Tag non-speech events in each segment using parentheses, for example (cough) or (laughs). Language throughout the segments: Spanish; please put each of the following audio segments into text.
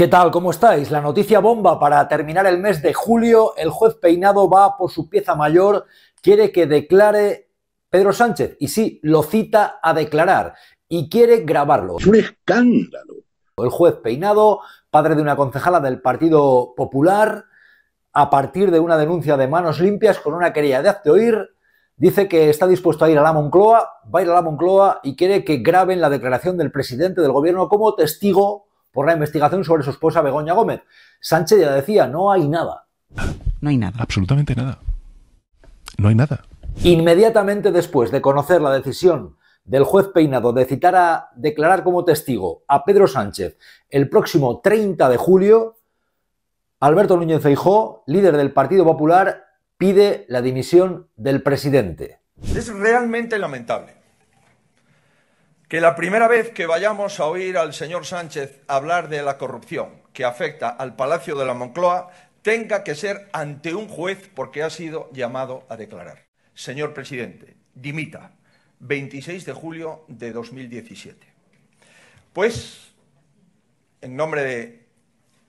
¿Qué tal? ¿Cómo estáis? La noticia bomba para terminar el mes de julio. El juez Peinado va por su pieza mayor, quiere que declare Pedro Sánchez y sí, lo cita a declarar y quiere grabarlo. Es un escándalo. El juez Peinado, padre de una concejala del Partido Popular, a partir de una denuncia de manos limpias con una querella de hazte oír, dice que está dispuesto a ir a la Moncloa, va a ir a la Moncloa y quiere que graben la declaración del presidente del gobierno como testigo por la investigación sobre su esposa Begoña Gómez. Sánchez ya decía, no hay nada. No hay nada. Absolutamente nada. No hay nada. Inmediatamente después de conocer la decisión del juez Peinado de citar a declarar como testigo a Pedro Sánchez el próximo 30 de julio, Alberto Núñez Feijó, líder del Partido Popular, pide la dimisión del presidente. Es realmente lamentable que la primera vez que vayamos a oír al señor Sánchez hablar de la corrupción que afecta al Palacio de la Moncloa tenga que ser ante un juez porque ha sido llamado a declarar. Señor presidente, dimita. 26 de julio de 2017. Pues, en nombre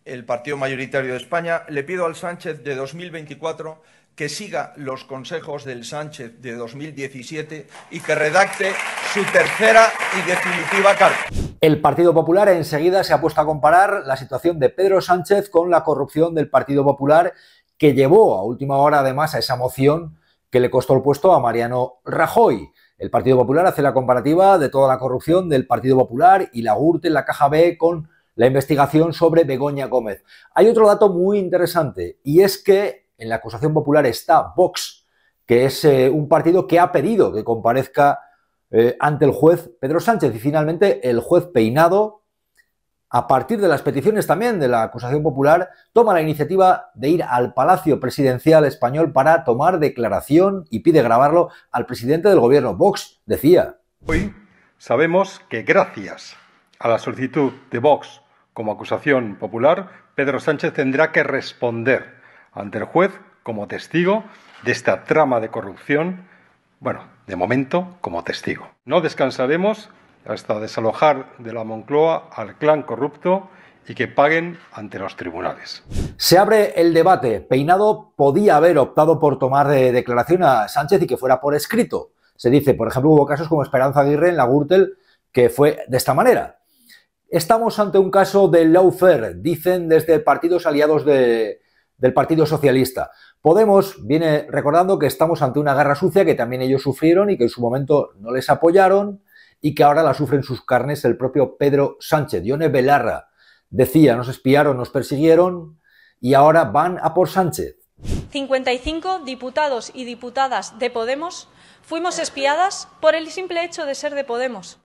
del Partido Mayoritario de España, le pido al Sánchez de 2024 que siga los consejos del Sánchez de 2017 y que redacte su tercera y definitiva carta. El Partido Popular enseguida se ha puesto a comparar la situación de Pedro Sánchez con la corrupción del Partido Popular que llevó a última hora además a esa moción que le costó el puesto a Mariano Rajoy. El Partido Popular hace la comparativa de toda la corrupción del Partido Popular y la Urte en la caja B con la investigación sobre Begoña Gómez. Hay otro dato muy interesante y es que en la acusación popular está Vox, que es eh, un partido que ha pedido que comparezca eh, ante el juez Pedro Sánchez. Y finalmente el juez Peinado, a partir de las peticiones también de la acusación popular, toma la iniciativa de ir al Palacio Presidencial español para tomar declaración y pide grabarlo al presidente del gobierno. Vox decía. Hoy sabemos que gracias a la solicitud de Vox como acusación popular, Pedro Sánchez tendrá que responder ante el juez como testigo de esta trama de corrupción, bueno, de momento como testigo. No descansaremos hasta desalojar de la Moncloa al clan corrupto y que paguen ante los tribunales. Se abre el debate. Peinado podía haber optado por tomar de eh, declaración a Sánchez y que fuera por escrito. Se dice, por ejemplo, hubo casos como Esperanza Aguirre en la Gürtel que fue de esta manera. Estamos ante un caso de lawfare, dicen desde partidos aliados de, del Partido Socialista. Podemos viene recordando que estamos ante una guerra sucia que también ellos sufrieron y que en su momento no les apoyaron y que ahora la sufren sus carnes el propio Pedro Sánchez. Dione Belarra decía, nos espiaron, nos persiguieron y ahora van a por Sánchez. 55 diputados y diputadas de Podemos fuimos espiadas por el simple hecho de ser de Podemos.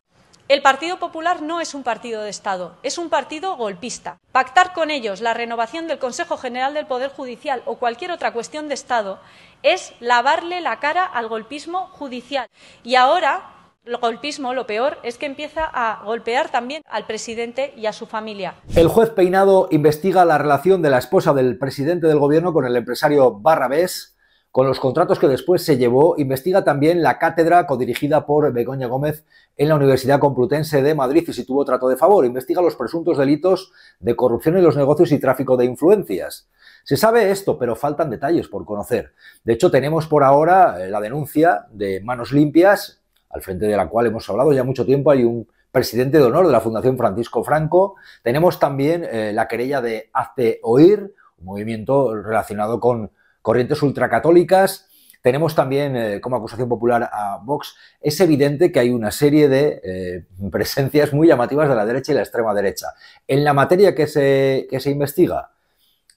El Partido Popular no es un partido de Estado, es un partido golpista. Pactar con ellos la renovación del Consejo General del Poder Judicial o cualquier otra cuestión de Estado es lavarle la cara al golpismo judicial. Y ahora el golpismo, lo peor, es que empieza a golpear también al presidente y a su familia. El juez Peinado investiga la relación de la esposa del presidente del gobierno con el empresario Barrabés con los contratos que después se llevó, investiga también la cátedra codirigida por Begoña Gómez en la Universidad Complutense de Madrid y si tuvo trato de favor, investiga los presuntos delitos de corrupción en los negocios y tráfico de influencias. Se sabe esto, pero faltan detalles por conocer. De hecho, tenemos por ahora eh, la denuncia de Manos Limpias, al frente de la cual hemos hablado ya mucho tiempo, hay un presidente de honor de la Fundación Francisco Franco. Tenemos también eh, la querella de Hazte Oír, un movimiento relacionado con corrientes ultracatólicas. Tenemos también eh, como acusación popular a Vox. Es evidente que hay una serie de eh, (laughs) presencias muy llamativas de la derecha y la extrema derecha. En la materia que se, que se investiga,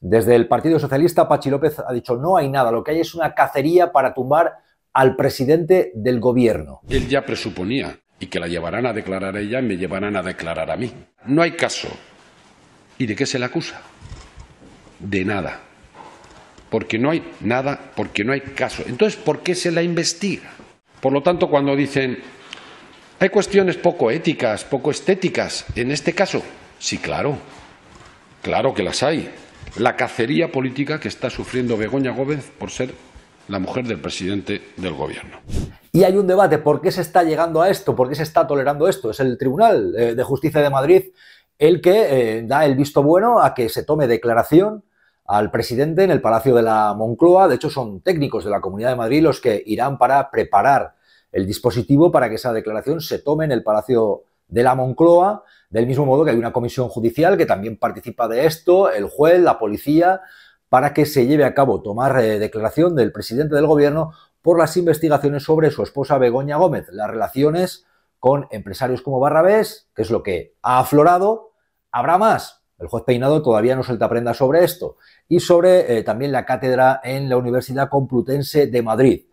desde el Partido Socialista, Pachi López ha dicho no hay nada, lo que hay es una cacería para tumbar al presidente del gobierno. Él ya presuponía y que la llevarán a declarar a ella y me llevarán a declarar a mí. No hay caso. ¿Y de qué se le acusa? De nada porque no hay nada, porque no hay caso. Entonces, ¿por qué se la investiga? Por lo tanto, cuando dicen, hay cuestiones poco éticas, poco estéticas, en este caso, sí, claro, claro que las hay. La cacería política que está sufriendo Begoña Gómez por ser la mujer del presidente del gobierno. Y hay un debate, ¿por qué se está llegando a esto? ¿Por qué se está tolerando esto? Es el Tribunal eh, de Justicia de Madrid el que eh, da el visto bueno a que se tome declaración al presidente en el Palacio de la Moncloa. De hecho, son técnicos de la Comunidad de Madrid los que irán para preparar el dispositivo para que esa declaración se tome en el Palacio de la Moncloa, del mismo modo que hay una comisión judicial que también participa de esto, el juez, la policía, para que se lleve a cabo tomar eh, declaración del presidente del gobierno por las investigaciones sobre su esposa Begoña Gómez, las relaciones con empresarios como Barrabés, que es lo que ha aflorado. Habrá más, el juez Peinado todavía no suelta prenda sobre esto y sobre eh, también la cátedra en la Universidad Complutense de Madrid.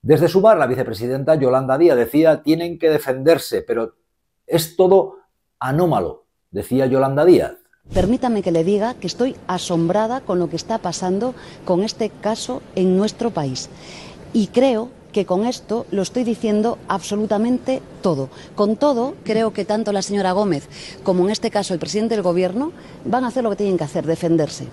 Desde su bar, la vicepresidenta Yolanda Díaz decía, tienen que defenderse, pero es todo anómalo, decía Yolanda Díaz. Permítame que le diga que estoy asombrada con lo que está pasando con este caso en nuestro país. Y creo que con esto lo estoy diciendo absolutamente todo. Con todo, creo que tanto la señora Gómez como en este caso el presidente del Gobierno van a hacer lo que tienen que hacer, defenderse.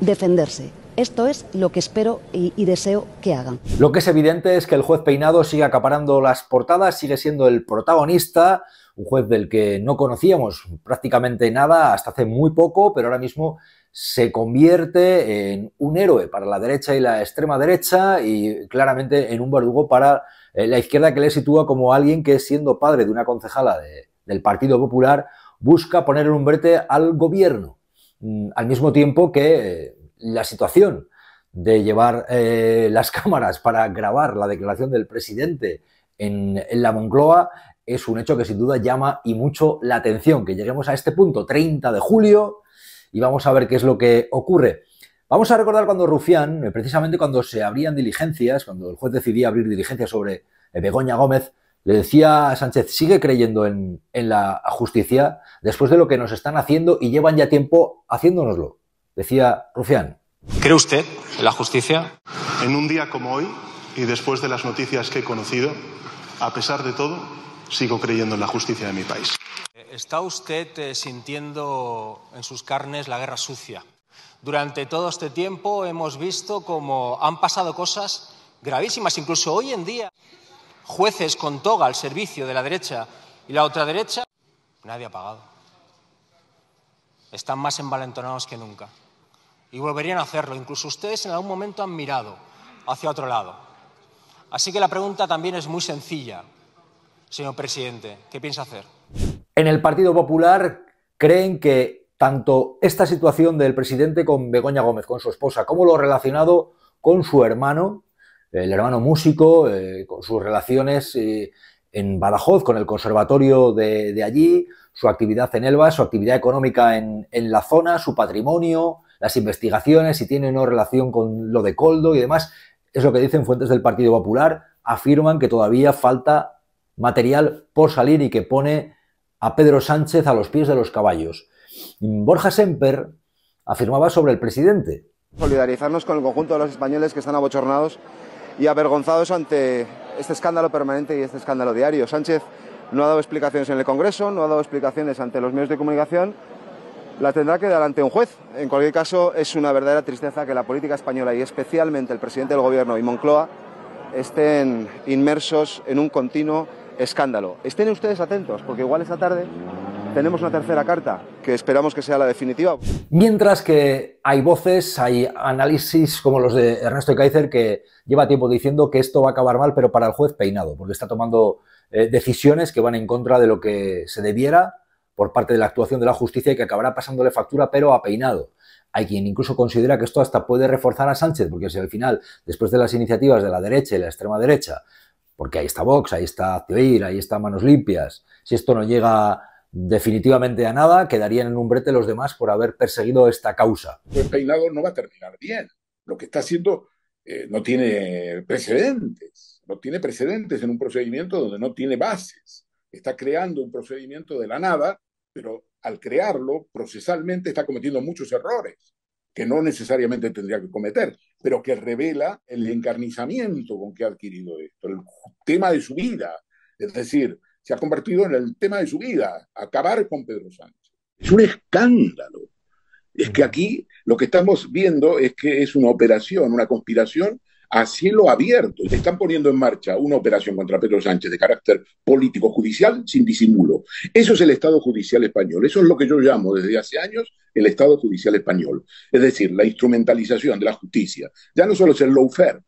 Defenderse. Esto es lo que espero y, deseo que hagan. Lo que es evidente es que el juez Peinado sigue acaparando las portadas, sigue siendo el protagonista, un juez del que no conocíamos prácticamente nada hasta hace muy poco, pero ahora mismo se convierte en un héroe para la derecha y la extrema derecha y claramente en un verdugo para eh, la izquierda que le sitúa como alguien que siendo padre de una concejala del Partido Popular busca poner un verte al gobierno, mm, al mismo tiempo que eh, la situación de llevar eh, las (laughs) cámaras para grabar la declaración del presidente en, en la Moncloa es un hecho que sin duda llama y mucho la atención. Que lleguemos a este punto, 30 de julio, y vamos a ver qué es lo que ocurre. Vamos a recordar cuando Rufián, eh, precisamente cuando se abrían diligencias, cuando el juez decidía abrir diligencias sobre eh, Begoña Gómez, le decía a Sánchez, sigue creyendo en, la justicia después de lo que nos están haciendo y llevan ya tiempo haciéndonoslo. Decía Rufián. ¿Cree usted en la justicia? En un día como hoy y después de las noticias que he conocido, a pesar de todo, sigo creyendo en la justicia de mi país. Eh, está usted eh, sintiendo en sus carnes la guerra sucia. Durante todo este tiempo hemos visto cómo han pasado cosas gravísimas, incluso hoy en día, jueces con toga al servicio de la derecha y la otra derecha, nadie ha pagado. Están más envalentonados que nunca. Y volverían a hacerlo. Incluso ustedes en algún momento han mirado hacia otro lado. Así que la pregunta también es muy sencilla señor presidente? ¿Qué piensa hacer? En el Partido Popular creen que tanto esta situación del presidente con Begoña Gómez, con su esposa, como lo relacionado con su hermano, el hermano músico, eh, con sus relaciones eh, en Badajoz, con el conservatorio de, allí, su actividad en Elba, su actividad económica en, en la zona, su patrimonio, las investigaciones, si tiene o no relación con lo de Coldo y demás, es lo que dicen fuentes del Partido Popular, afirman que todavía falta material por salir y que pone a Pedro Sánchez a los pies de los caballos. Borja Semper afirmaba sobre el presidente. Solidarizarnos con el conjunto de los españoles que están abochornados y avergonzados ante este escándalo permanente y este escándalo diario. Sánchez no ha dado explicaciones en el Congreso, no ha dado explicaciones ante los medios de comunicación, la tendrá que dar ante un juez. En cualquier caso, es una verdadera tristeza que la política española y especialmente el presidente del Gobierno y Moncloa estén inmersos en un continuo escándalo. Estén ustedes atentos, porque igual esta tarde tenemos una tercera carta, que esperamos que sea la definitiva. Mientras que hay voces, hay análisis como los de Ernesto Kaiser, que lleva tiempo diciendo que esto va a acabar mal, pero para el juez peinado, porque está tomando eh, decisiones que van en contra de lo que se debiera por parte de la actuación de la justicia y que acabará pasándole factura, pero a peinado. Hay quien incluso considera que esto hasta puede reforzar a Sánchez, porque si al final, después de las iniciativas de la derecha y la extrema derecha, porque ahí está Vox, ahí está ir ahí está Manos Limpias. Si esto no llega definitivamente a nada, quedarían en un brete los demás por haber perseguido esta causa. El Peinado no va a terminar bien. Lo que está haciendo eh, no tiene precedentes, no tiene precedentes en un procedimiento donde no tiene bases. Está creando un procedimiento de la nada, pero al crearlo procesalmente está cometiendo muchos errores que no necesariamente tendría que cometer, pero que revela el encarnizamiento con que ha adquirido esto, el tema de su vida. Es decir, se ha convertido en el tema de su vida, acabar con Pedro Sánchez. Es un escándalo. Es que aquí lo que estamos viendo es que es una operación, una conspiración a cielo abierto. están poniendo en marcha una operación contra Pedro Sánchez de carácter político-judicial sin disimulo. Eso es el Estado judicial español. Eso es lo que yo llamo desde hace años el Estado judicial español. Es decir, la instrumentalización de la justicia. Ya no solo es el lawfare,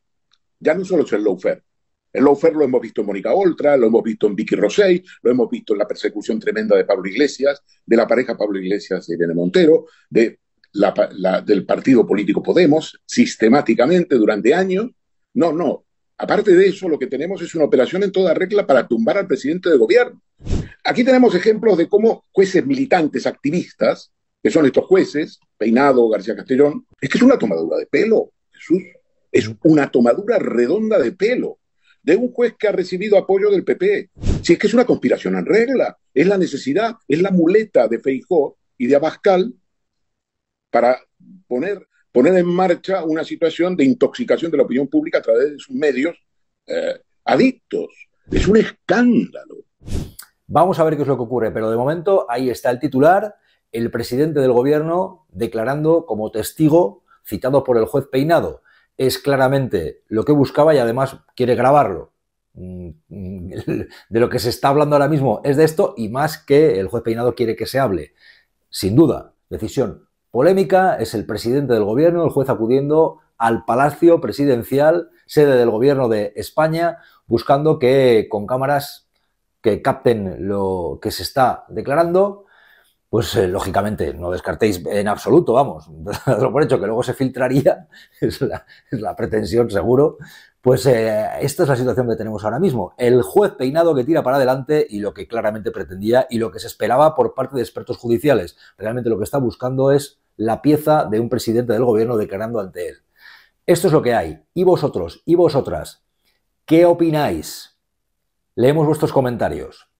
ya no solo es el lawfare. El lawfare lo hemos visto en Mónica Oltra, lo hemos visto en Vicky Rosell, lo hemos visto en la persecución tremenda de Pablo Iglesias, de la pareja Pablo Iglesias y Irene Montero, de del partido político Podemos sistemáticamente durante años. No, no. Aparte de eso, lo que tenemos es una operación en toda regla para tumbar al presidente de gobierno. Aquí tenemos ejemplos de cómo jueces militantes, activistas, que son estos jueces, Peinado, García Castellón, es que es una tomadura de pelo, Jesús. Es una tomadura redonda de pelo de un juez que ha recibido apoyo del PP. Si es que es una conspiración en regla, es la necesidad, es la muleta de Feijó y de Abascal para poner, poner en marcha una situación de intoxicación de la opinión pública a través de sus medios eh, adictos. Es un escándalo. Vamos a ver qué es lo que ocurre, pero de momento ahí está el titular, el presidente del gobierno declarando como testigo, citado por el juez Peinado. Es claramente lo que buscaba y además quiere grabarlo. Mm, mm, (laughs) de lo que se está hablando ahora mismo es de esto y más que el juez Peinado quiere que se hable. Sin duda, decisión Polémica es el presidente del gobierno, el juez acudiendo al Palacio Presidencial, sede del gobierno de España, buscando que con cámaras que capten lo que se está declarando, pues eh, lógicamente no descartéis en absoluto, vamos, lo (laughs) por hecho que luego se filtraría, (laughs) es la, pretensión seguro, pues eh, esta es la situación que tenemos ahora mismo. El juez peinado que tira para adelante y lo que claramente pretendía y lo que se esperaba por parte de expertos judiciales. Realmente lo que está buscando es la pieza de un presidente del gobierno declarando ante él. Esto es lo que hay. ¿Y vosotros? ¿Y vosotras? ¿Qué opináis? Leemos vuestros comentarios.